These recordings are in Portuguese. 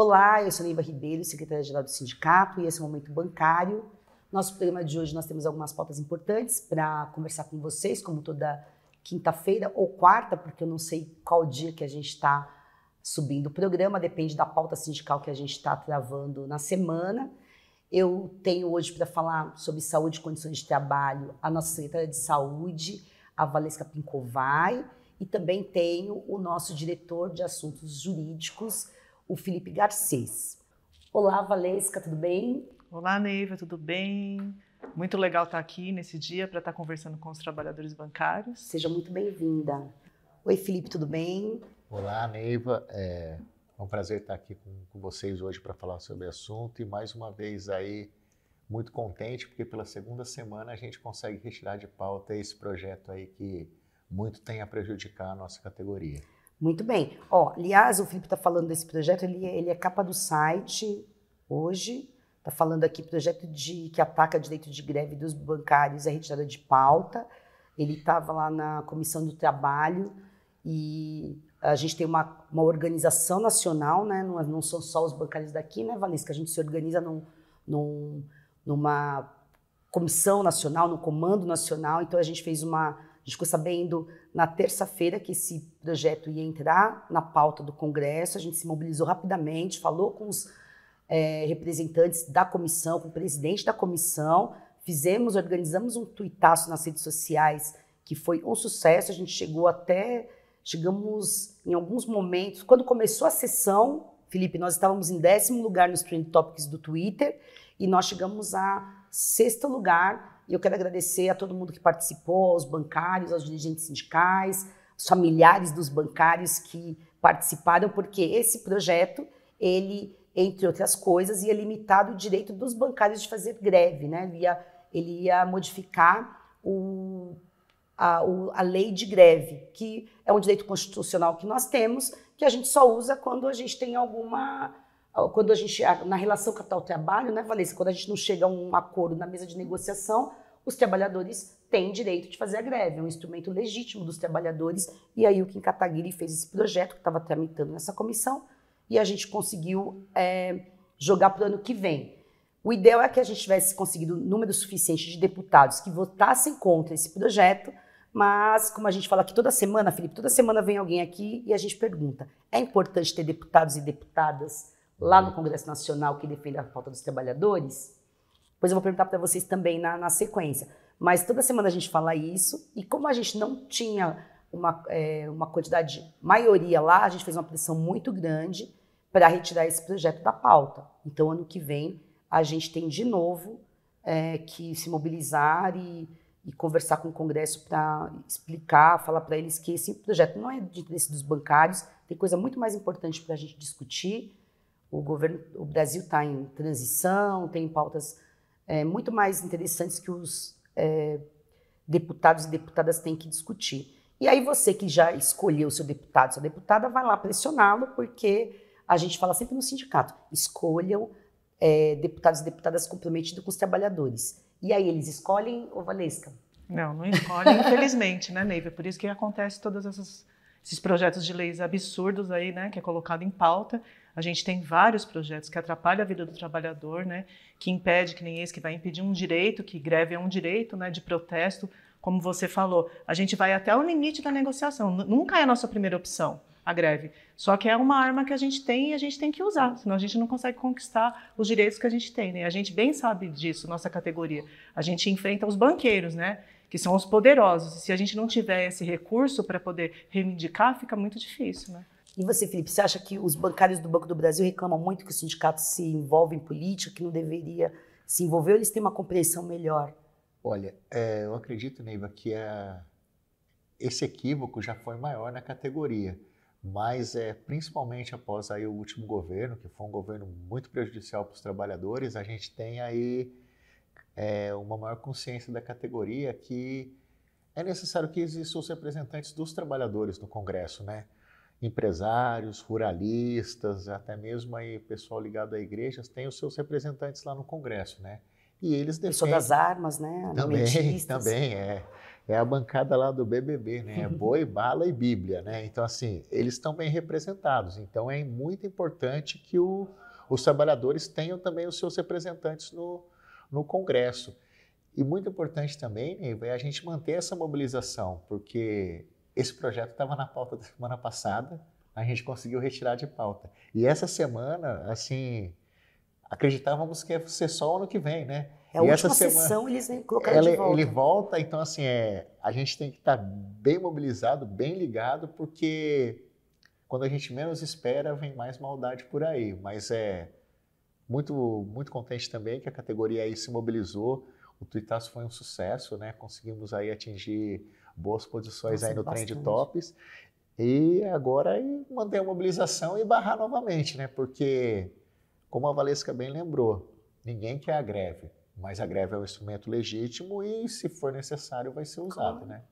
Olá, eu sou Neiva Ribeiro, secretária-geral do sindicato e esse é o Momento Bancário. Nosso programa de hoje nós temos algumas pautas importantes para conversar com vocês, como toda quinta-feira ou quarta, porque eu não sei qual dia que a gente está subindo o programa, depende da pauta sindical que a gente está travando na semana. Eu tenho hoje para falar sobre saúde e condições de trabalho a nossa secretária de saúde, a Valesca Pincovai, e também tenho o nosso diretor de assuntos jurídicos, o Felipe Garcês. Olá, Valesca, tudo bem? Olá, Neiva, tudo bem? Muito legal estar aqui nesse dia para estar conversando com os trabalhadores bancários. Seja muito bem-vinda. Oi, Felipe, tudo bem? Olá, Neiva. É, é um prazer estar aqui com, vocês hoje para falar sobre o assunto e mais uma vez aí muito contente porque pela segunda semana a gente consegue retirar de pauta esse projeto aí que muito tem a prejudicar a nossa categoria. Muito bem. Ó, aliás, o Felipe está falando desse projeto, ele, é, ele é capa do site hoje. Está falando aqui projeto de que ataca direito de greve dos bancários e é a retirada de pauta. Ele estava lá na Comissão do Trabalho e a gente tem uma, uma organização nacional, né? Não, é, não são só os bancários daqui, né, Valesca? A gente se organiza num, num, numa comissão nacional, no comando nacional. Então a gente fez uma gente ficou sabendo na terça-feira que esse projeto ia entrar na pauta do Congresso, a gente se mobilizou rapidamente, falou com os é, representantes da comissão, com o presidente da comissão, fizemos, organizamos um tuitaço nas redes sociais que foi um sucesso, a gente chegou até, chegamos em alguns momentos, quando começou a sessão, Felipe, nós estávamos em décimo lugar nos Trend Topics do Twitter e nós chegamos a sexto lugar e eu quero agradecer a todo mundo que participou, aos bancários, aos dirigentes sindicais, aos familiares dos bancários que participaram, porque esse projeto, ele, entre outras coisas, ia limitar o direito dos bancários de fazer greve, né? Ele ia, ele ia modificar o, a, o, a lei de greve, que é um direito constitucional que nós temos, que a gente só usa quando a gente tem alguma quando a gente, na relação capital-trabalho, né, Valência, quando a gente não chega a um acordo na mesa de negociação, os trabalhadores têm direito de fazer a greve, é um instrumento legítimo dos trabalhadores. E aí o Kim Kataguiri fez esse projeto que estava tramitando nessa comissão e a gente conseguiu é, jogar para o ano que vem. O ideal é que a gente tivesse conseguido um número suficiente de deputados que votassem contra esse projeto, mas como a gente fala aqui toda semana, Felipe, toda semana vem alguém aqui e a gente pergunta: é importante ter deputados e deputadas? lá no Congresso Nacional que defende a pauta dos trabalhadores? Pois eu vou perguntar para vocês também na, na, sequência. Mas toda semana a gente fala isso, e como a gente não tinha uma, é, uma quantidade, de maioria lá, a gente fez uma pressão muito grande para retirar esse projeto da pauta. Então, ano que vem, a gente tem de novo é, que se mobilizar e, e, conversar com o Congresso para explicar, falar para eles que esse projeto não é de interesse dos bancários, tem coisa muito mais importante para a gente discutir o, governo, o Brasil está em transição, tem pautas é, muito mais interessantes que os é, deputados e deputadas têm que discutir. E aí você que já escolheu seu deputado, sua deputada, vai lá pressioná-lo, porque a gente fala sempre no sindicato, escolham é, deputados e deputadas comprometidos com os trabalhadores. E aí eles escolhem, o Valesca? Não, não escolhem, infelizmente, né, Neiva? É por isso que acontece todas essas esses projetos de leis absurdos aí, né, que é colocado em pauta a gente tem vários projetos que atrapalham a vida do trabalhador, né? Que impede, que nem esse, que vai impedir um direito, que greve é um direito, né? De protesto, como você falou. A gente vai até o limite da negociação. Nunca é a nossa primeira opção a greve. Só que é uma arma que a gente tem e a gente tem que usar, senão a gente não consegue conquistar os direitos que a gente tem. Né? A gente bem sabe disso, nossa categoria. A gente enfrenta os banqueiros, né? que são os poderosos. E se a gente não tiver esse recurso para poder reivindicar, fica muito difícil. Né? E você, Felipe, você acha que os bancários do Banco do Brasil reclamam muito que o sindicato se envolve em política, que não deveria se envolver, ou eles têm uma compreensão melhor? Olha, é, eu acredito, Neiva, que a, esse equívoco já foi maior na categoria, mas é principalmente após aí o último governo, que foi um governo muito prejudicial para os trabalhadores, a gente tem aí é, uma maior consciência da categoria que é necessário que existam os representantes dos trabalhadores no Congresso, né? empresários, ruralistas, até mesmo aí pessoal ligado a igrejas, tem os seus representantes lá no Congresso, né? E eles defendem... Pessoal das armas, né? Também, também, é. É a bancada lá do BBB, né? É boi, bala e bíblia, né? Então, assim, eles estão bem representados. Então, é muito importante que o, os trabalhadores tenham também os seus representantes no, no Congresso. E muito importante também, é a gente manter essa mobilização, porque esse projeto estava na pauta da semana passada, a gente conseguiu retirar de pauta. E essa semana, assim, acreditávamos que ia ser só ano que vem, né? É a e última semana, sessão eles colocaram ela, de é, volta. Ele volta, então assim, é, a gente tem que estar tá bem mobilizado, bem ligado, porque quando a gente menos espera, vem mais maldade por aí. Mas é muito, muito contente também que a categoria aí se mobilizou. O Tuitaço foi um sucesso, né? Conseguimos aí atingir boas posições Nossa, aí no bastante. trend tops. E agora é manter a mobilização e barrar novamente, né? Porque, como a Valesca bem lembrou, ninguém quer a greve, mas a greve é um instrumento legítimo e, se for necessário, vai ser usado, claro. né?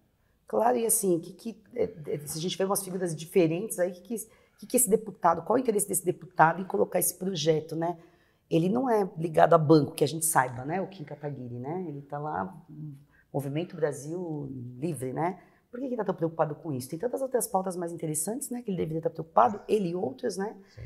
Claro, e assim, que, que, é, é, se a gente vê umas figuras diferentes aí, que, que, que esse deputado, qual o interesse desse deputado em colocar esse projeto, né? Ele não é ligado a banco, que a gente saiba, né? O Kim Kataguiri, né? Ele está lá Movimento Brasil Livre, né? Por que ele está tão preocupado com isso? Tem tantas outras pautas mais interessantes, né? Que ele deveria estar preocupado, ele e outros, né? Sim.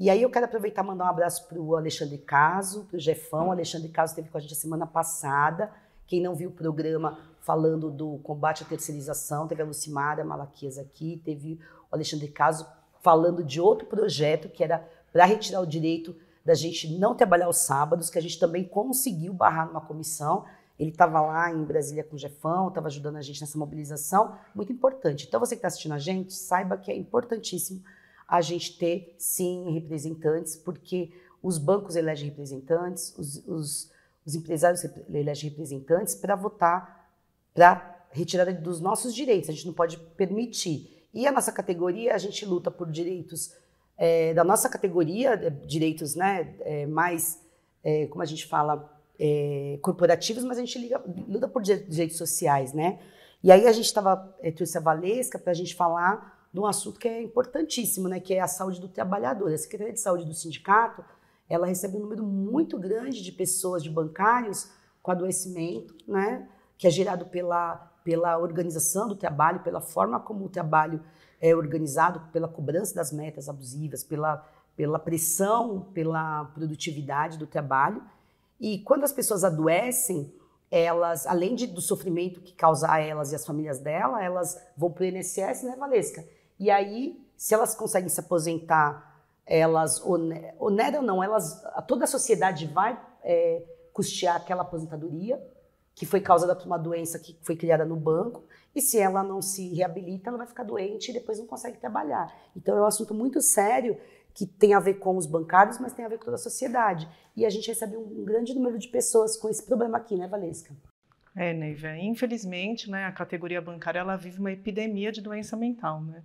E aí eu quero aproveitar e mandar um abraço para o Alexandre Caso, para o Jefão. O Alexandre Caso esteve com a gente a semana passada. Quem não viu o programa falando do combate à terceirização, teve a Lucimara Malaquias aqui, teve o Alexandre Caso falando de outro projeto que era para retirar o direito da gente não trabalhar os sábados, que a gente também conseguiu barrar numa comissão. Ele estava lá em Brasília com o Jefão, estava ajudando a gente nessa mobilização, muito importante. Então, você que está assistindo a gente, saiba que é importantíssimo a gente ter, sim, representantes, porque os bancos elegem representantes, os, os, os empresários elegem representantes para votar, para retirada dos nossos direitos, a gente não pode permitir. E a nossa categoria, a gente luta por direitos é, da nossa categoria, eh, direitos né, é, mais, é, como a gente fala, é, corporativos, mas a gente liga, luta por direitos sociais, né? E aí a gente estava é, trouxe a Valesca para a gente falar de um assunto que é importantíssimo, né? Que é a saúde do trabalhador. A Secretaria de Saúde do sindicato, ela recebe um número muito grande de pessoas, de bancários com adoecimento, né? Que é gerado pela pela organização do trabalho, pela forma como o trabalho é organizado, pela cobrança das metas abusivas, pela pela pressão, pela produtividade do trabalho. E quando as pessoas adoecem, elas, além de, do sofrimento que causa a elas e as famílias dela, elas vão para o INSS, né, Valesca? E aí, se elas conseguem se aposentar, elas oneram, não, elas, toda a sociedade vai é, custear aquela aposentadoria, que foi causada por uma doença que foi criada no banco, e se ela não se reabilita, ela vai ficar doente e depois não consegue trabalhar. Então é um assunto muito sério que tem a ver com os bancários, mas tem a ver com toda a sociedade. E a gente recebe um grande número de pessoas com esse problema aqui, né, Valesca? É, Neiva, infelizmente, né, a categoria bancária ela vive uma epidemia de doença mental, né?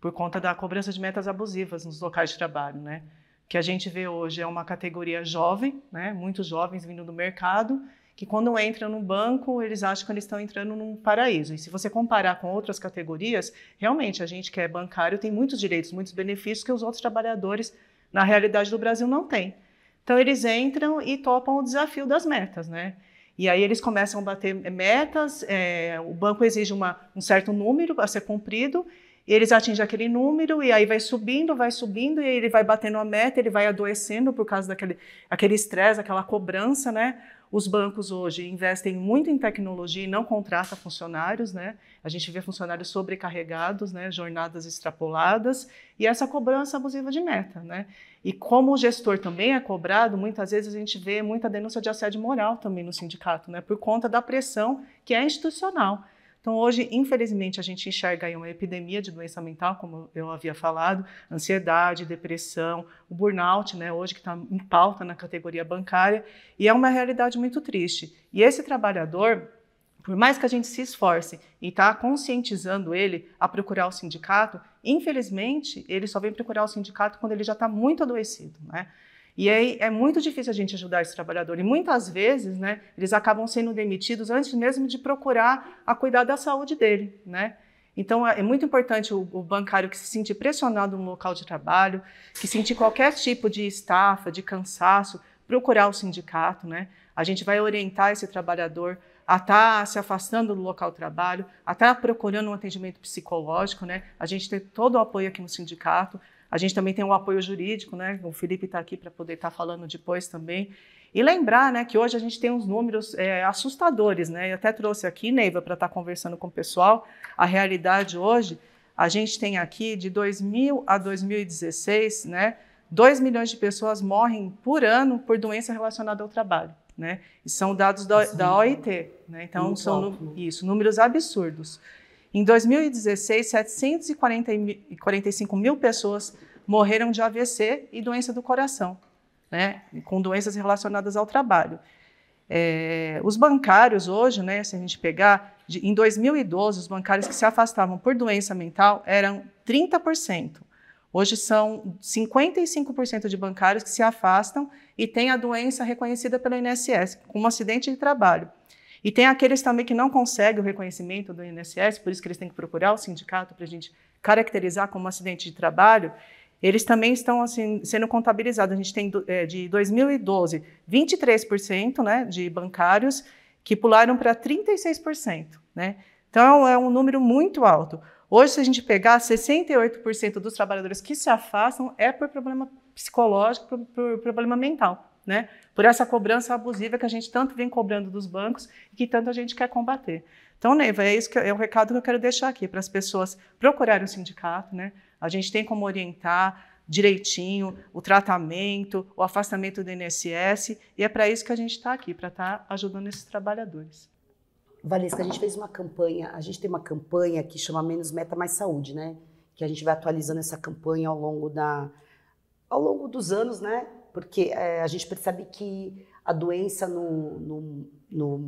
Por conta da cobrança de metas abusivas nos locais de trabalho, né? Que a gente vê hoje é uma categoria jovem, né? Muitos jovens vindo do mercado que quando entram no banco, eles acham que eles estão entrando num paraíso. E se você comparar com outras categorias, realmente a gente que é bancário tem muitos direitos, muitos benefícios que os outros trabalhadores, na realidade do Brasil, não têm. Então eles entram e topam o desafio das metas, né? E aí eles começam a bater metas, é, o banco exige uma, um certo número a ser cumprido, e eles atingem aquele número, e aí vai subindo, vai subindo, e aí ele vai batendo a meta, ele vai adoecendo por causa daquele estresse, aquela cobrança, né? Os bancos hoje investem muito em tecnologia e não contratam funcionários, né? A gente vê funcionários sobrecarregados, né? Jornadas extrapoladas e essa cobrança abusiva de meta, né? E como o gestor também é cobrado, muitas vezes a gente vê muita denúncia de assédio moral também no sindicato, né? Por conta da pressão que é institucional. Então, hoje, infelizmente, a gente enxerga aí uma epidemia de doença mental, como eu havia falado, ansiedade, depressão, o burnout, né, hoje que está em pauta na categoria bancária, e é uma realidade muito triste. E esse trabalhador, por mais que a gente se esforce e está conscientizando ele a procurar o sindicato, infelizmente, ele só vem procurar o sindicato quando ele já está muito adoecido, né? E aí é muito difícil a gente ajudar esse trabalhador. E muitas vezes, né, eles acabam sendo demitidos antes mesmo de procurar a cuidar da saúde dele, né? Então é, é muito importante o, bancário que se sentir pressionado no local de trabalho, que sentir qualquer tipo de estafa, de cansaço, procurar o sindicato, né? A gente vai orientar esse trabalhador a estar tá se afastando do local de trabalho, a estar tá procurando um atendimento psicológico, né? A gente tem todo o apoio aqui no sindicato. A gente também tem o apoio jurídico, né? O Felipe está aqui para poder estar tá falando depois também. E lembrar né, que hoje a gente tem uns números é, assustadores, né? Eu até trouxe aqui, Neiva, para estar tá conversando com o pessoal. A realidade hoje, a gente tem aqui de 2000 a 2016, né? 2 milhões de pessoas morrem por ano por doença relacionada ao trabalho, né? E são dados da, assim, da OIT, né? Então, são alto. isso, números absurdos. Em 2016, 745 mil pessoas morreram de AVC e doença do coração, né, com doenças relacionadas ao trabalho. É, os bancários hoje, né, se a gente pegar, de, em 2012, os bancários que se afastavam por doença mental eram 30%. Hoje são 55% de bancários que se afastam e têm a doença reconhecida pelo INSS, como acidente de trabalho. E tem aqueles também que não conseguem o reconhecimento do INSS, por isso que eles têm que procurar o sindicato para a gente caracterizar como um acidente de trabalho. Eles também estão assim, sendo contabilizados. A gente tem é, de 2012 23% né, de bancários que pularam para 36%. Né? Então é, é um número muito alto. Hoje, se a gente pegar 68% dos trabalhadores que se afastam é por problema psicológico, por, por problema mental, né? por essa cobrança abusiva que a gente tanto vem cobrando dos bancos e que tanto a gente quer combater. Então, Neiva, é isso que é o recado que eu quero deixar aqui para as pessoas procurarem o sindicato, né? A gente tem como orientar direitinho o tratamento, o afastamento do INSS, e é para isso que a gente está aqui, para estar tá ajudando esses trabalhadores. Valesca, a gente fez uma campanha, a gente tem uma campanha que chama Menos Meta Mais Saúde, né? Que a gente vai atualizando essa campanha ao longo da ao longo dos anos, né? porque é, a gente percebe que a doença no, no, no,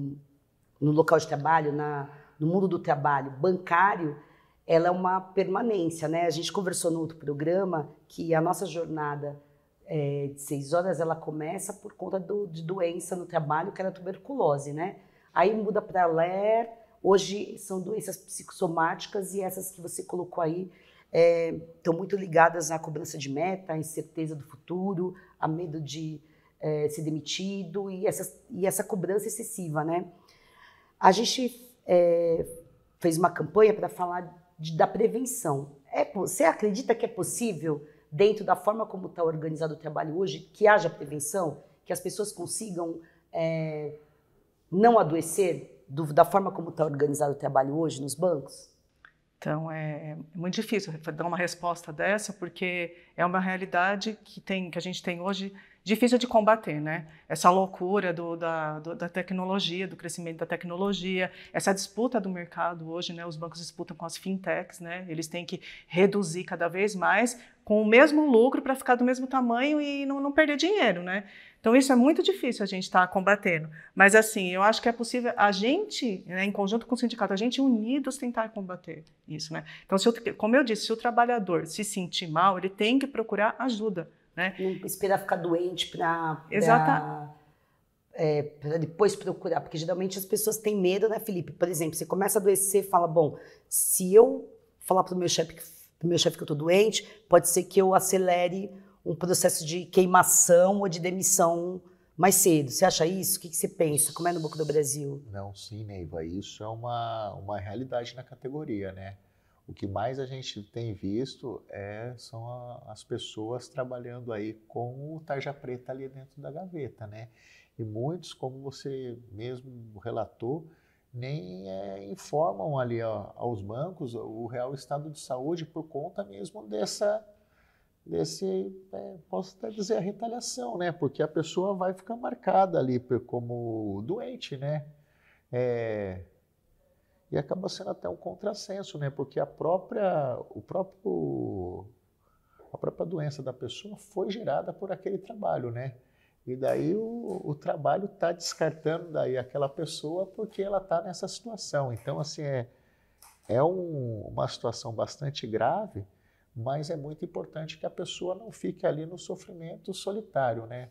no local de trabalho, na, no mundo do trabalho bancário, ela é uma permanência, né? A gente conversou no outro programa que a nossa jornada é, de seis horas ela começa por conta do, de doença no trabalho que era tuberculose, né? Aí muda para LER, hoje são doenças psicossomáticas e essas que você colocou aí estão é, muito ligadas à cobrança de meta, à incerteza do futuro, a medo de é, ser demitido e essa, e essa cobrança excessiva, né? A gente é, fez uma campanha para falar de, da prevenção. É, você acredita que é possível, dentro da forma como está organizado o trabalho hoje, que haja prevenção, que as pessoas consigam é, não adoecer do, da forma como está organizado o trabalho hoje nos bancos? Então é, é, muito difícil dar uma resposta dessa, porque é uma realidade que, tem, que a gente tem hoje difícil de combater, né? Essa loucura do, da, do, da, tecnologia, do crescimento da tecnologia, essa disputa do mercado hoje, né? Os bancos disputam com as fintechs, né? Eles têm que reduzir cada vez mais com o mesmo lucro para ficar do mesmo tamanho e não, não perder dinheiro, né? Então, isso é muito difícil a gente estar tá combatendo. Mas, assim, eu acho que é possível a gente, né, em conjunto com o sindicato, a gente unidos tentar combater isso. Né? Então, eu, como eu disse, se o trabalhador se sentir mal, ele tem que procurar ajuda. Né? Não esperar ficar doente para. Exatamente. É, depois procurar, porque geralmente as pessoas têm medo, né, Felipe? Por exemplo, você começa a adoecer, fala, bom, se eu falar para o meu chefe, pro meu chefe que eu estou doente, pode ser que eu acelere um processo de queimação ou de demissão mais cedo. Você acha isso? O que, que você pensa? Como é no Banco do Brasil? Não, sim, Neiva. Isso é uma, uma realidade na categoria, né? O que mais a gente tem visto é, são a, as pessoas trabalhando aí com o tarja preta ali dentro da gaveta, né? E muitos, como você mesmo relatou, nem é, informam ali ó, aos bancos o real estado de saúde por conta mesmo dessa desse, assim, é, posso até dizer, a retaliação, né? Porque a pessoa vai ficar marcada ali como doente, né? É, e acaba sendo até um contrassenso, né? Porque a própria, o próprio, a própria doença da pessoa foi gerada por aquele trabalho, né? E daí o, o trabalho está descartando daí aquela pessoa porque ela está nessa situação. Então, assim, é, é um, uma situação bastante grave, mas é muito importante que a pessoa não fique ali no sofrimento solitário, né?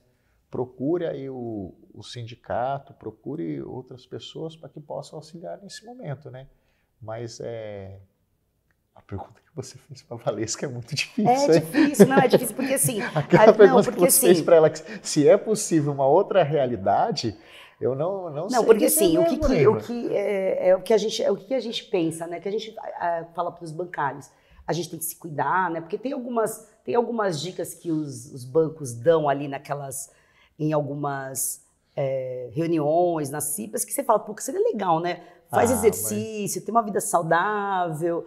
Procure aí o, o sindicato, procure outras pessoas para que possam auxiliar nesse momento, né? Mas é, a pergunta que você fez para a Valesca é muito difícil. É difícil, não, é difícil, porque assim. Aquela a, pergunta não, que você assim, fez para ela, se é possível uma outra realidade, eu não, não, não sei. Não, porque sim. o que, o que, é, é, o, que a gente, é o que a gente pensa, né? Que a gente a, ah, a, fala para os bancários a gente tem que se cuidar, né? Porque tem algumas, tem algumas dicas que os, os bancos dão ali naquelas, em algumas é, reuniões, nas CIPAS, que você fala, pô, que seria legal, né? Faz ah, exercício, mas... tem uma vida saudável.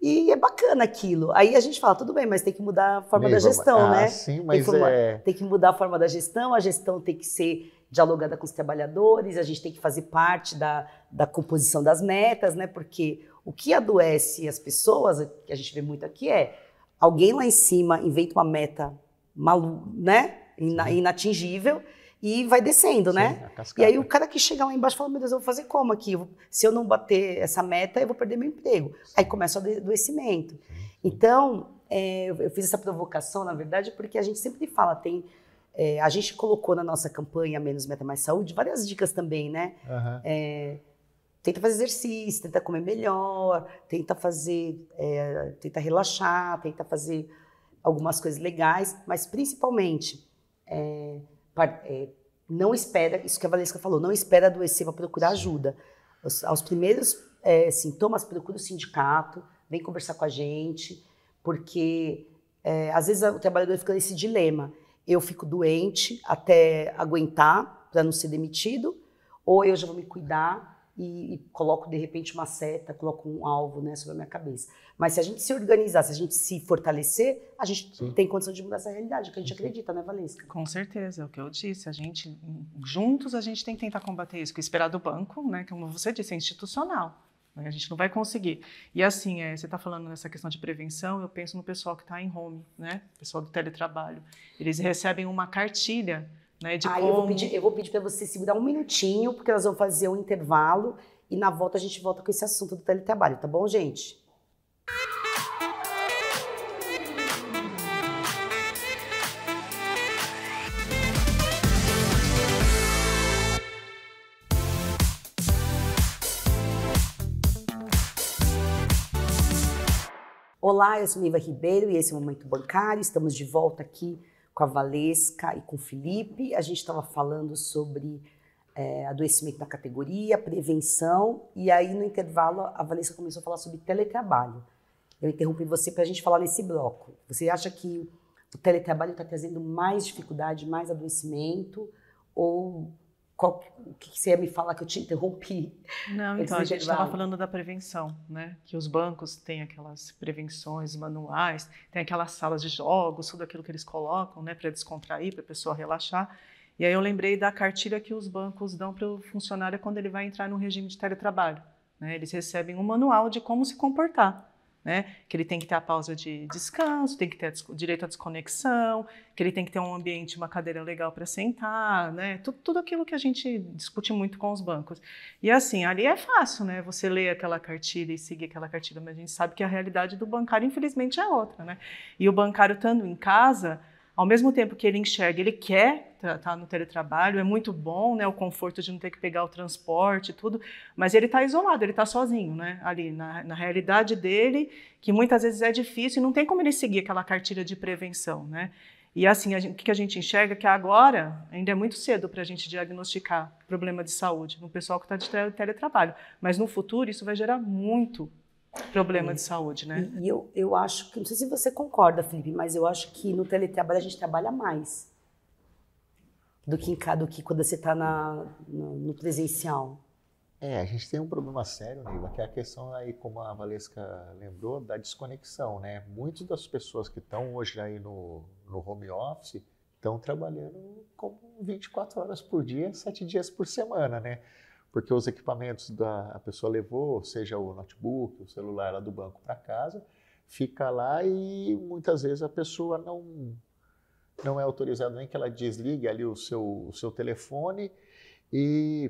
E é bacana aquilo. Aí a gente fala, tudo bem, mas tem que mudar a forma da gestão, ah, né? Sim, mas tem que, é... tem que mudar a forma da gestão, a gestão tem que ser dialogada com os trabalhadores, a gente tem que fazer parte da, da composição das metas, né? Porque o que adoece as pessoas, que a gente vê muito aqui, é alguém lá em cima inventa uma meta malu, né? Ina inatingível e vai descendo, né? Sim, né? E aí o cara que chega lá embaixo fala: Meu Deus, eu vou fazer como aqui? Se eu não bater essa meta, eu vou perder meu emprego. Sim. Aí começa o adoecimento. Então, é, eu fiz essa provocação, na verdade, porque a gente sempre fala, tem. É, a gente colocou na nossa campanha Menos Meta Mais Saúde várias dicas também, né? Uhum. É, tenta fazer exercício, tenta comer melhor, tenta fazer, é, tenta relaxar, tenta fazer algumas coisas legais, mas principalmente é, é, não espera, isso que a Valesca falou, não espera adoecer para procurar ajuda. Os, aos primeiros é, sintomas, procura o sindicato, vem conversar com a gente, porque é, às vezes o trabalhador fica nesse dilema. Eu fico doente até aguentar para não ser demitido, ou eu já vou me cuidar e, e, coloco de repente uma seta, coloco um alvo né, sobre a minha cabeça. Mas se a gente se organizar, se a gente se fortalecer, a gente Sim. tem condição de mudar essa realidade, que a gente acredita, né, Valesca? Com certeza, é o que eu disse. A gente, juntos, a gente tem que tentar combater isso, que esperar do banco, né, como você disse, é institucional. Né, a gente não vai conseguir. E assim, é, você está falando nessa questão de prevenção, eu penso no pessoal que está em home, né? pessoal do teletrabalho. Eles recebem uma cartilha né, de Aí como... eu vou pedir, eu vocês pedir para você segurar um minutinho, porque nós vamos fazer um intervalo e na volta a gente volta com esse assunto do teletrabalho, tá bom, gente? Olá, eu sou Niva Ribeiro e esse é o Momento Bancário. Estamos de volta aqui com a Valesca e com o Felipe. A gente estava falando sobre é, adoecimento da categoria, prevenção, e aí no intervalo a Valesca começou a falar sobre teletrabalho. Eu interrompi você para a gente falar nesse bloco. Você acha que o teletrabalho está trazendo mais dificuldade, mais adoecimento, ou qual, o que você ia me falar que eu te interrompi? Não, então a gente estava falando da prevenção, né? Que os bancos têm aquelas prevenções manuais, tem aquelas salas de jogos, tudo aquilo que eles colocam, né, para descontrair, para a pessoa relaxar. E aí eu lembrei da cartilha que os bancos dão para o funcionário quando ele vai entrar no regime de teletrabalho. Né? Eles recebem um manual de como se comportar né? Que ele tem que ter a pausa de descanso, tem que ter direito à desconexão, que ele tem que ter um ambiente, uma cadeira legal para sentar, né? Tudo, tudo, aquilo que a gente discute muito com os bancos. E assim, ali é fácil, né? Você ler aquela cartilha e seguir aquela cartilha, mas a gente sabe que a realidade do bancário, infelizmente, é outra, né? E o bancário estando em casa, ao mesmo tempo que ele enxerga, ele quer estar tá, tá no teletrabalho, é muito bom, né, o conforto de não ter que pegar o transporte e tudo, mas ele está isolado, ele está sozinho, né, ali na, na, realidade dele, que muitas vezes é difícil e não tem como ele seguir aquela cartilha de prevenção, né. E assim, gente, o que a gente enxerga é que agora ainda é muito cedo para a gente diagnosticar problema de saúde no pessoal que está de teletrabalho, mas no futuro isso vai gerar muito problema hum. de saúde, né? E, eu, eu acho que, não sei se você concorda, Felipe, mas eu acho que no teletrabalho a gente trabalha mais do que, em, do que quando você está no presencial. É, a gente tem um problema sério, Neiva, que é a questão aí, como a Valesca lembrou, da desconexão, né? Muitas das pessoas que estão hoje aí no, no home office estão trabalhando como 24 horas por dia, 7 dias por semana, né? porque os equipamentos da a pessoa levou, seja o notebook, o celular lá do banco para casa, fica lá e muitas vezes a pessoa não não é autorizada nem que ela desligue ali o seu, o seu telefone e,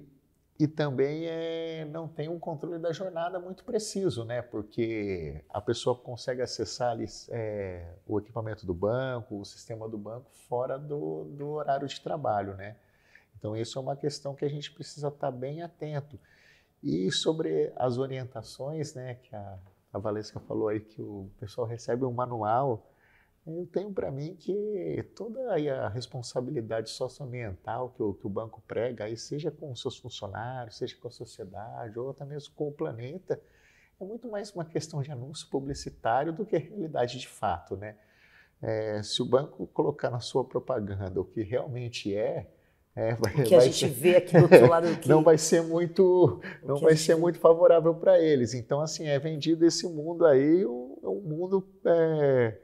e também é, não tem um controle da jornada muito preciso, né? Porque a pessoa consegue acessar ali, é, o equipamento do banco, o sistema do banco fora do, do horário de trabalho, né? Então, isso é uma questão que a gente precisa estar tá bem atento. E sobre as orientações, né, que a, a Valesca falou aí, que o pessoal recebe um manual, eu tenho para mim que toda a responsabilidade socioambiental que o, que o banco prega, aí seja com os seus funcionários, seja com a sociedade, ou até mesmo com o planeta, é muito mais uma questão de anúncio publicitário do que realidade de fato, né? É, se o banco colocar na sua propaganda o que realmente é, é, vai, o que a gente ser... vê aqui do outro lado que... não vai ser muito não vai ser muito favorável para eles então assim é vendido esse mundo aí um, é um mundo é...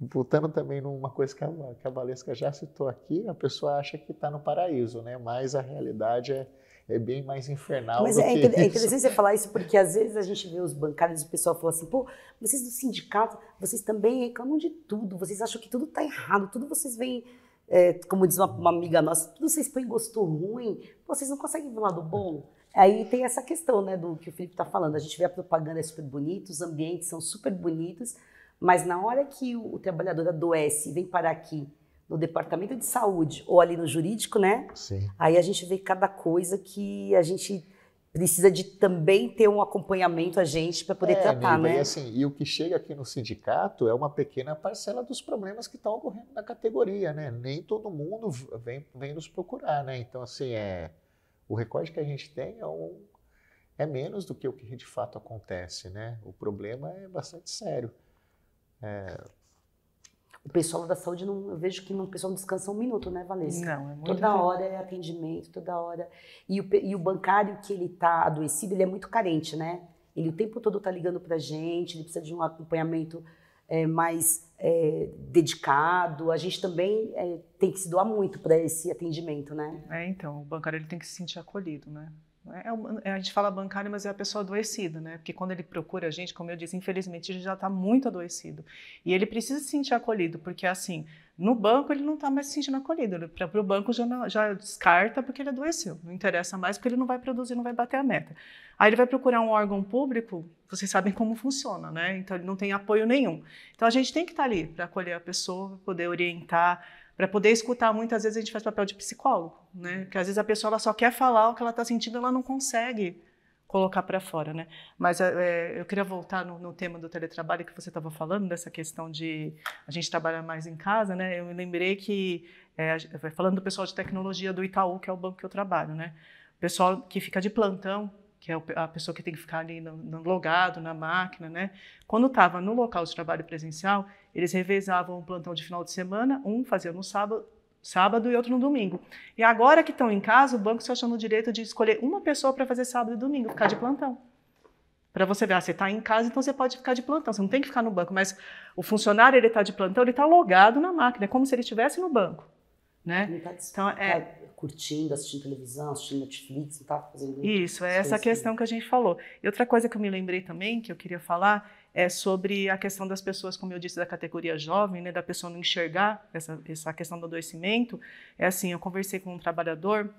voltando também numa coisa que a, que a Valesca já citou aqui a pessoa acha que está no paraíso né mas a realidade é é bem mais infernal mas do é, que é interessante isso. você falar isso porque às vezes a gente vê os bancários e o pessoal fala assim pô vocês do sindicato vocês também reclamam de tudo vocês acham que tudo está errado tudo vocês veem é, como diz uma, uma, amiga nossa, tudo vocês põem gosto ruim, vocês não conseguem ver o lado bom. Aí tem essa questão, né, do que o Felipe está falando. A gente vê a propaganda é super bonita, os ambientes são super bonitos, mas na hora que o, o trabalhador adoece e vem parar aqui no departamento de saúde ou ali no jurídico, né? Sim. Aí a gente vê cada coisa que a gente precisa de também ter um acompanhamento a gente para poder é, tratar, né? E, assim, e o que chega aqui no sindicato é uma pequena parcela dos problemas que estão tá ocorrendo na categoria, né? Nem todo mundo vem, vem nos procurar, né? Então, assim, é, o recorde que a gente tem é, um, é menos do que o que de fato acontece, né? O problema é bastante sério. É, o pessoal da saúde, não, eu vejo que não, o pessoal não descansa um minuto, né, Valência? Não, é muito Toda hora é atendimento, toda hora. E o, e o bancário que ele está adoecido, ele é muito carente, né? Ele o tempo todo está ligando para a gente, ele precisa de um acompanhamento é, mais é, dedicado. A gente também é, tem que se doar muito para esse atendimento, né? É, então, o bancário ele tem que se sentir acolhido, né? É, é uma, a gente fala bancário, mas é a pessoa adoecida, né? Porque quando ele procura a gente, como eu disse, infelizmente ele já está muito adoecido. E ele precisa se sentir acolhido, porque assim, no banco ele não está mais se sentindo acolhido. Para o banco já, não, já descarta porque ele adoeceu. Não interessa mais porque ele não vai produzir, não vai bater a meta. Aí ele vai procurar um órgão público, vocês sabem como funciona, né? Então ele não tem apoio nenhum. Então a gente tem que estar tá ali para acolher a pessoa, poder orientar para poder escutar, muitas vezes a gente faz papel de psicólogo, né? Porque às vezes a pessoa ela só quer falar o que ela está sentindo, ela não consegue colocar para fora, né? Mas é, é, eu queria voltar no, no, tema do teletrabalho que você estava falando dessa questão de a gente trabalhar mais em casa, né? Eu me lembrei que é, falando do pessoal de tecnologia do Itaú, que é o banco que eu trabalho, né? O pessoal que fica de plantão que é a pessoa que tem que ficar ali no, no logado, na máquina, né? Quando estava no local de trabalho presencial, eles revezavam o plantão de final de semana, um fazia no sábado, sábado e outro no domingo. E agora que estão em casa, o banco está achando no direito de escolher uma pessoa para fazer sábado e domingo, ficar de plantão. Para você ver, ah, você está em casa, então você pode ficar de plantão, você não tem que ficar no banco. Mas o funcionário, ele está de plantão, ele está logado na máquina, é como se ele estivesse no banco né? tá, então é tá curtindo, assistindo televisão, assistindo Netflix, não tá fazendo isso. É essa assim. questão que a gente falou. E outra coisa que eu me lembrei também que eu queria falar é sobre a questão das pessoas, como eu disse, da categoria jovem, né, da pessoa não enxergar essa, essa questão do adoecimento. É assim, eu conversei com um trabalhador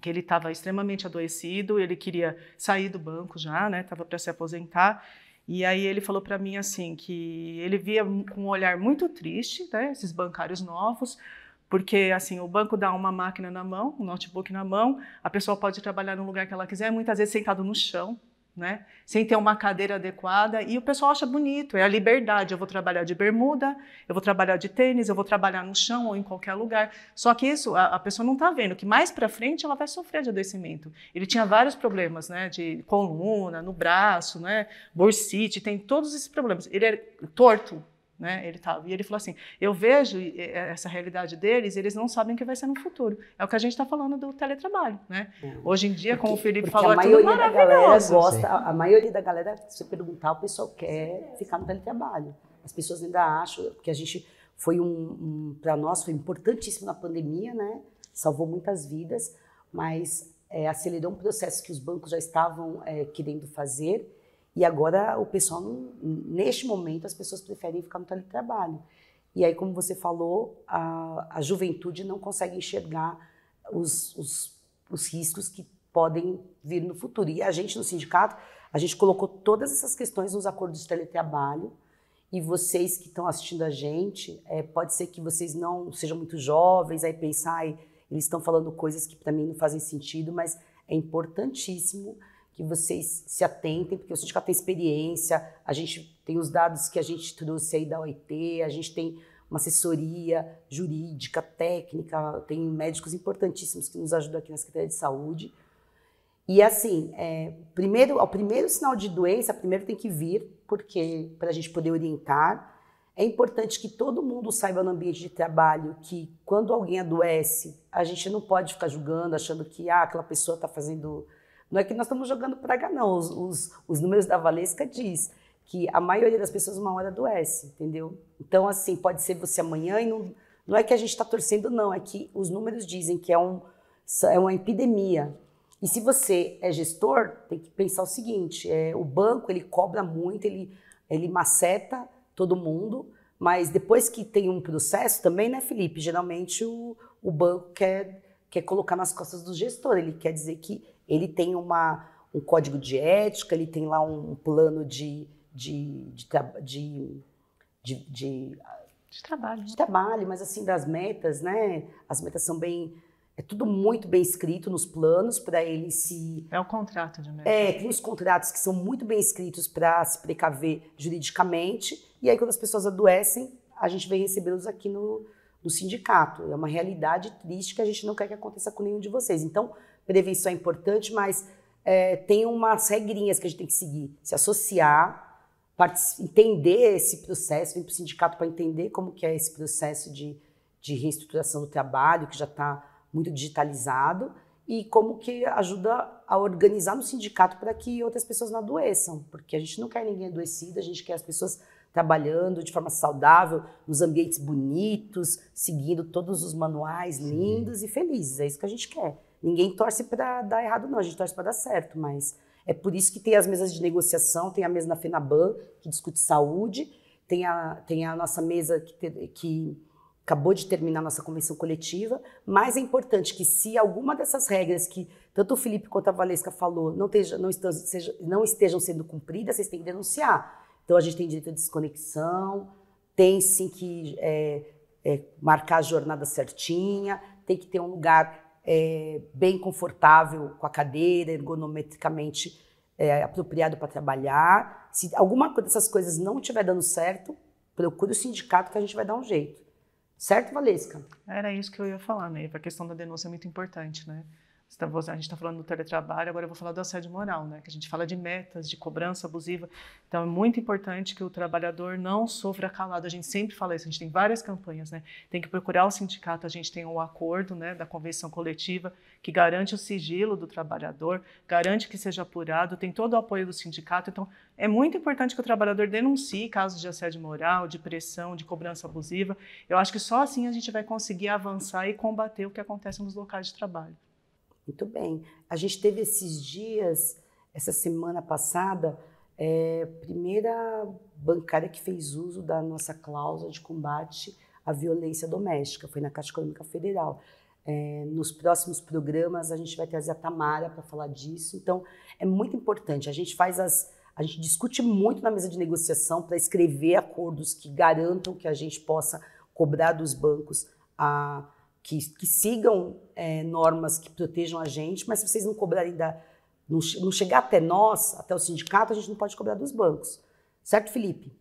que ele estava extremamente adoecido, ele queria sair do banco já, né, estava para se aposentar. E aí ele falou para mim assim que ele via com um olhar muito triste, né, esses bancários novos, porque assim, o banco dá uma máquina na mão, um notebook na mão, a pessoa pode trabalhar no lugar que ela quiser, muitas vezes sentado no chão, né? Sem ter uma cadeira adequada, e o pessoal acha bonito, é a liberdade. Eu vou trabalhar de bermuda, eu vou trabalhar de tênis, eu vou trabalhar no chão ou em qualquer lugar. Só que isso, a, a pessoa não está vendo, que mais para frente ela vai sofrer de adoecimento. Ele tinha vários problemas, né? De coluna, no braço, né? Bursite, tem todos esses problemas. Ele é torto, né? Ele tava. Tá, e ele falou assim: eu vejo essa realidade deles, eles não sabem o que vai ser no futuro. É o que a gente está falando do teletrabalho. Né? Uhum. Hoje em dia, como o Felipe falou, a é maioria é da galera gosta, a maioria da galera, se perguntar, o pessoal quer Sim. ficar no teletrabalho. As pessoas ainda acham que a gente foi um, um para nós foi importantíssimo na pandemia, né? Salvou muitas vidas, mas é, acelerou um processo que os bancos já estavam é, querendo fazer e agora o pessoal, não, neste momento, as pessoas preferem ficar no teletrabalho. E aí, como você falou, a, a juventude não consegue enxergar os, os, os riscos que podem vir no futuro. E a gente, no sindicato, a gente colocou todas essas questões nos acordos de teletrabalho. E vocês que estão assistindo a gente, é, pode ser que vocês não sejam muito jovens, aí pensar, eles estão falando coisas que para mim não fazem sentido, mas é importantíssimo que vocês se atentem, porque o sindicato tem experiência, a gente tem os dados que a gente trouxe aí da OIT, a gente tem uma assessoria jurídica, técnica, tem médicos importantíssimos que nos ajudam aqui na Secretaria de Saúde. E assim, é, primeiro, ao primeiro sinal de doença, primeiro tem que vir, porque para a gente poder orientar, é importante que todo mundo saiba no ambiente de trabalho que quando alguém adoece, a gente não pode ficar julgando, achando que ah, aquela pessoa está fazendo não é que nós estamos jogando praga, não. Os, os, os números da Valesca diz que a maioria das pessoas uma hora adoece, entendeu? Então, assim, pode ser você amanhã e não, não é que a gente está torcendo, não. É que os números dizem que é, um, é uma epidemia. E se você é gestor, tem que pensar o seguinte: é, o banco ele cobra muito, ele, ele maceta todo mundo, mas depois que tem um processo também, né, Felipe? Geralmente o, o banco quer, quer colocar nas costas do gestor, ele quer dizer que ele tem uma, um código de ética, ele tem lá um plano de, de, de, de, trabalho. Né? De trabalho, mas assim, das metas, né? As metas são bem. É tudo muito bem escrito nos planos para ele se. É o contrato de meta. É, tem os contratos que são muito bem escritos para se precaver juridicamente. E aí, quando as pessoas adoecem, a gente vem recebê-los aqui no, no sindicato. É uma realidade triste que a gente não quer que aconteça com nenhum de vocês. Então, prevenção é importante, mas é, tem umas regrinhas que a gente tem que seguir. Se associar, entender esse processo, vir para o sindicato para entender como que é esse processo de, de reestruturação do trabalho, que já está muito digitalizado, e como que ajuda a organizar no sindicato para que outras pessoas não adoeçam, porque a gente não quer ninguém adoecido, a gente quer as pessoas trabalhando de forma saudável, nos ambientes bonitos, seguindo todos os manuais lindos e felizes. É isso que a gente quer. Ninguém torce para dar errado, não, a gente torce para dar certo, mas é por isso que tem as mesas de negociação, tem a mesa na FENABAN, que discute saúde, tem a, tem a nossa mesa que, que acabou de terminar a nossa convenção coletiva, mas é importante que se alguma dessas regras que tanto o Felipe quanto a Valesca falou não, esteja, não, estejam, seja, não estejam sendo cumpridas, vocês têm que denunciar. Então a gente tem direito à desconexão, tem sim que é, é, marcar a jornada certinha, tem que ter um lugar é, bem confortável com a cadeira, ergonometricamente é, apropriado para trabalhar. Se alguma dessas coisas não estiver dando certo, procure o sindicato que a gente vai dar um jeito. Certo, Valesca? Era isso que eu ia falar, né? A questão da denúncia é muito importante, né? Tá a gente está falando do teletrabalho, agora eu vou falar do assédio moral, né? Que a gente fala de metas, de cobrança abusiva. Então é muito importante que o trabalhador não sofra calado. A gente sempre fala isso, a gente tem várias campanhas, né? Tem que procurar o sindicato, a gente tem o um acordo né, da convenção coletiva que garante o sigilo do trabalhador, garante que seja apurado, tem todo o apoio do sindicato. Então é muito importante que o trabalhador denuncie casos de assédio moral, de pressão, de cobrança abusiva. Eu acho que só assim a gente vai conseguir avançar e combater o que acontece nos locais de trabalho. Muito bem. A gente teve esses dias, essa semana passada, é, primeira bancária que fez uso da nossa cláusula de combate à violência doméstica, foi na Caixa Econômica Federal. É, nos próximos programas a gente vai trazer a Tamara para falar disso. Então é muito importante. A gente faz as, a gente discute muito na mesa de negociação para escrever acordos que garantam que a gente possa cobrar dos bancos a que, que sigam é, normas que protejam a gente, mas se vocês não cobrarem da, não, não chegar até nós, até o sindicato, a gente não pode cobrar dos bancos. Certo, Felipe?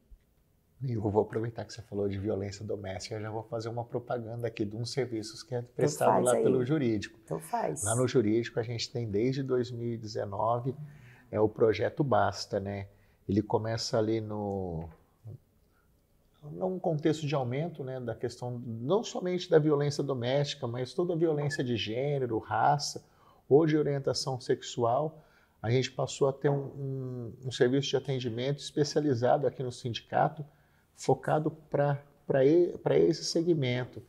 eu vou aproveitar que você falou de violência doméstica, já vou fazer uma propaganda aqui de uns serviços que é então prestado então lá aí. pelo jurídico. Então faz. Lá no jurídico a gente tem desde 2019 é o projeto Basta, né? Ele começa ali no num contexto de aumento né, da questão não somente da violência doméstica, mas toda a violência de gênero, raça ou de orientação sexual, a gente passou a ter um, um, um serviço de atendimento especializado aqui no sindicato, focado para esse segmento.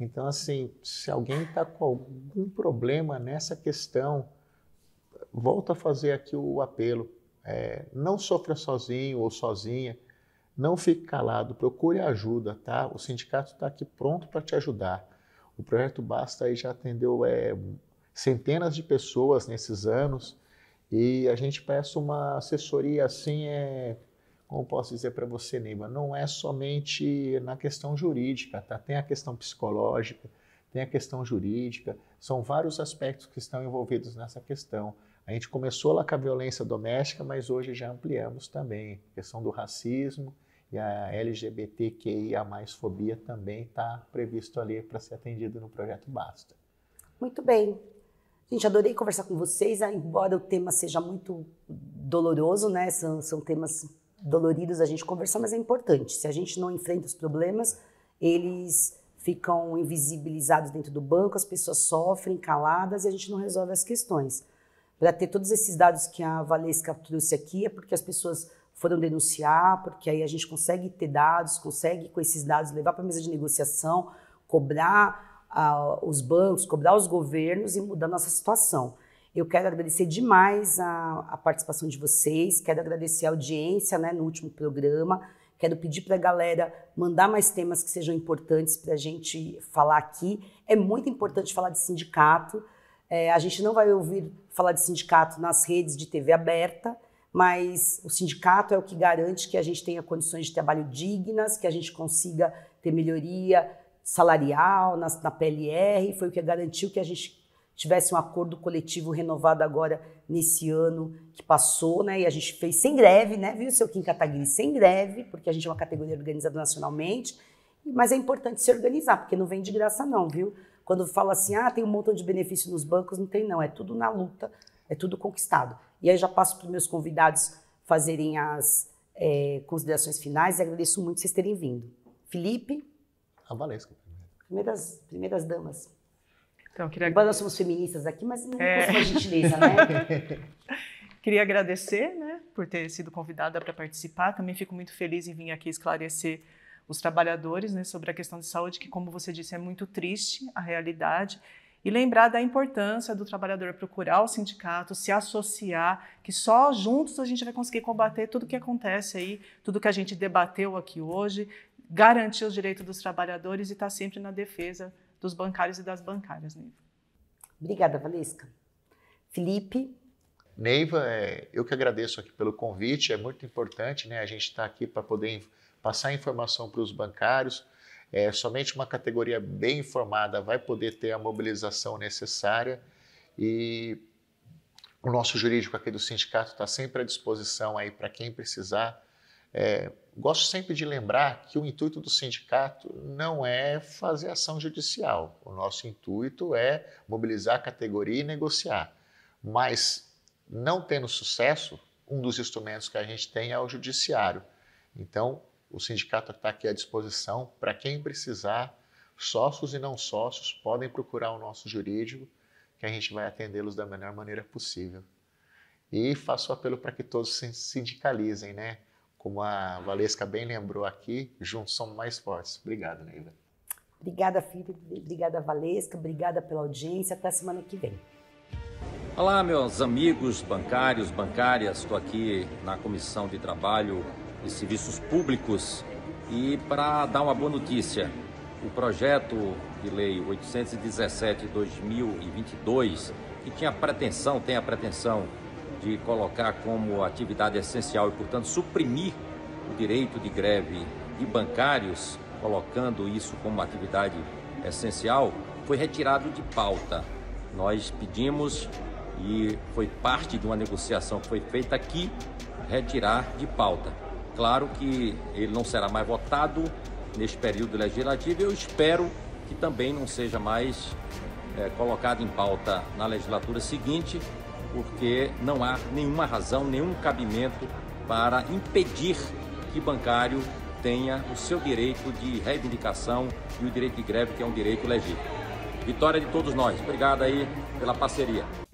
Então, assim, se alguém está com algum problema nessa questão, volta a fazer aqui o apelo. É, não sofra sozinho ou sozinha não fique calado, procure ajuda, tá? O sindicato está aqui pronto para te ajudar. O projeto Basta aí já atendeu é, centenas de pessoas nesses anos e a gente peça uma assessoria assim, é, como posso dizer para você, Neiva, não é somente na questão jurídica, tá? Tem a questão psicológica, tem a questão jurídica, são vários aspectos que estão envolvidos nessa questão. A gente começou lá com a violência doméstica, mas hoje já ampliamos também. A questão do racismo e a LGBTQIA mais fobia também está previsto ali para ser atendido no projeto Basta. Muito bem. Gente, adorei conversar com vocês, embora o tema seja muito doloroso, né? São, são temas doloridos a gente conversar, mas é importante. Se a gente não enfrenta os problemas, eles ficam invisibilizados dentro do banco, as pessoas sofrem caladas e a gente não resolve as questões para ter todos esses dados que a Valesca trouxe aqui, é porque as pessoas foram denunciar, porque aí a gente consegue ter dados, consegue com esses dados levar para a mesa de negociação, cobrar uh, os bancos, cobrar os governos e mudar nossa situação. Eu quero agradecer demais a, a, participação de vocês, quero agradecer a audiência né, no último programa, quero pedir para a galera mandar mais temas que sejam importantes para a gente falar aqui. É muito importante falar de sindicato, é, a gente não vai ouvir falar de sindicato nas redes de TV aberta, mas o sindicato é o que garante que a gente tenha condições de trabalho dignas, que a gente consiga ter melhoria salarial na, na PLR, foi o que garantiu que a gente tivesse um acordo coletivo renovado agora nesse ano que passou, né? E a gente fez sem greve, né? Viu, seu Kim Kataguiri? Sem greve, porque a gente é uma categoria organizada nacionalmente, mas é importante se organizar, porque não vem de graça não, viu? Quando fala assim, ah, tem um montão de benefício nos bancos, não tem não, é tudo na luta, é tudo conquistado. E aí já passo para os meus convidados fazerem as é, considerações finais e agradeço muito vocês terem vindo. Felipe? A ah, Valesca. Primeiras, primeiras damas. Então, queria... Agora nós somos feministas aqui, mas não é... uma gentileza, né? queria agradecer né, por ter sido convidada para participar. Também fico muito feliz em vir aqui esclarecer os trabalhadores, né, sobre a questão de saúde, que, como você disse, é muito triste a realidade, e lembrar da importância do trabalhador procurar o sindicato, se associar, que só juntos a gente vai conseguir combater tudo que acontece aí, tudo que a gente debateu aqui hoje, garantir os direitos dos trabalhadores e estar tá sempre na defesa dos bancários e das bancárias, Neiva. Obrigada, Valesca. Felipe? Neiva, é, eu que agradeço aqui pelo convite, é muito importante né, a gente estar tá aqui para poder passar informação para os bancários. É, somente uma categoria bem informada vai poder ter a mobilização necessária e o nosso jurídico aqui do sindicato está sempre à disposição aí para quem precisar. É, gosto sempre de lembrar que o intuito do sindicato não é fazer ação judicial. O nosso intuito é mobilizar a categoria e negociar. Mas, não tendo sucesso, um dos instrumentos que a gente tem é o judiciário. Então, o sindicato está aqui à disposição para quem precisar. Sócios e não sócios podem procurar o nosso jurídico, que a gente vai atendê-los da melhor maneira possível. E faço apelo para que todos se sindicalizem, né? Como a Valesca bem lembrou aqui, juntos somos mais fortes. Obrigado, Neiva. Obrigada, Felipe. Obrigada, Valesca. Obrigada pela audiência. Até semana que vem. Olá, meus amigos bancários, bancárias. Estou aqui na Comissão de Trabalho e serviços públicos. E para dar uma boa notícia, o projeto de lei 817 2022, que tinha a pretensão, tem a pretensão de colocar como atividade essencial e, portanto, suprimir o direito de greve de bancários, colocando isso como atividade essencial, foi retirado de pauta. Nós pedimos e foi parte de uma negociação que foi feita aqui retirar de pauta. Claro que ele não será mais votado neste período legislativo. Eu espero que também não seja mais é, colocado em pauta na legislatura seguinte, porque não há nenhuma razão, nenhum cabimento para impedir que bancário tenha o seu direito de reivindicação e o direito de greve, que é um direito legítimo. Vitória de todos nós. Obrigado aí pela parceria.